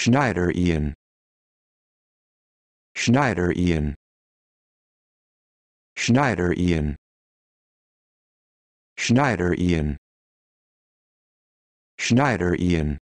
Schneider Ian. Schneider Ian. Schneider Ian. Schneider Ian. Schneider Ian.